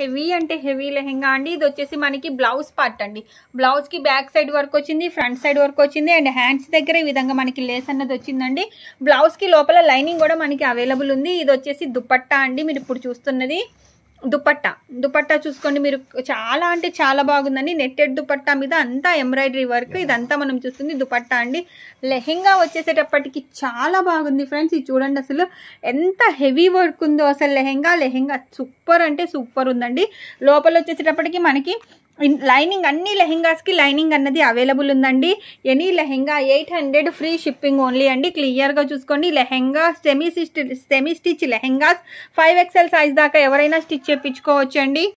heavy అంటే heavy lehenga అండి ఇది వచ్చేసి మనకి బ్లౌజ్ పార్ట్ అండి బ్లౌజ్ కి బ్యాక్ సైడ్ వర్క్ వచ్చింది ఫ్రంట్ సైడ్ వర్క్ వచ్చింది అండ్ హ్యాండ్స్ దగ్గర ఈ విధంగా మనకి లేస్ అన్నది వచ్చిందండి బ్లౌజ్ కి లోపల లైనింగ్ కూడా మనకి అవైలబుల్ ఉంది ఇది వచ్చేసి దుపట్టా అండి మీరు ఇప్పుడు చూస్తున్నది దుపట్టా దుపట్టా చూసుకోండి మీరు చాలా అంటే చాలా బాగుందండి నెట్టెడ్ దుపట్టా మీద అంతా ఎంబ్రాయిడరీ వర్క్ ఇదంతా మనం చూస్తుంది దుపట్టా అండి లెహెంగా వచ్చేసేటప్పటికి చాలా బాగుంది ఫ్రెండ్స్ ఇది చూడండి అసలు ఎంత హెవీ వర్క్ ఉందో అసలు లెహెంగా లెహెంగా సూపర్ అంటే సూపర్ ఉందండి లోపల వచ్చేసేటప్పటికి మనకి లైనింగ్ అన్ని లెహెంగాస్కి లైనింగ్ అన్నది అవైలబుల్ ఉందండి any lehenga eight hundred free shipping only అండి క్లియర్గా చూసుకోండి lehenga semi semi stitch lehengas five XL size దాకా ఎవరైనా స్టిచ్ చేయించుకోవచ్చు అండి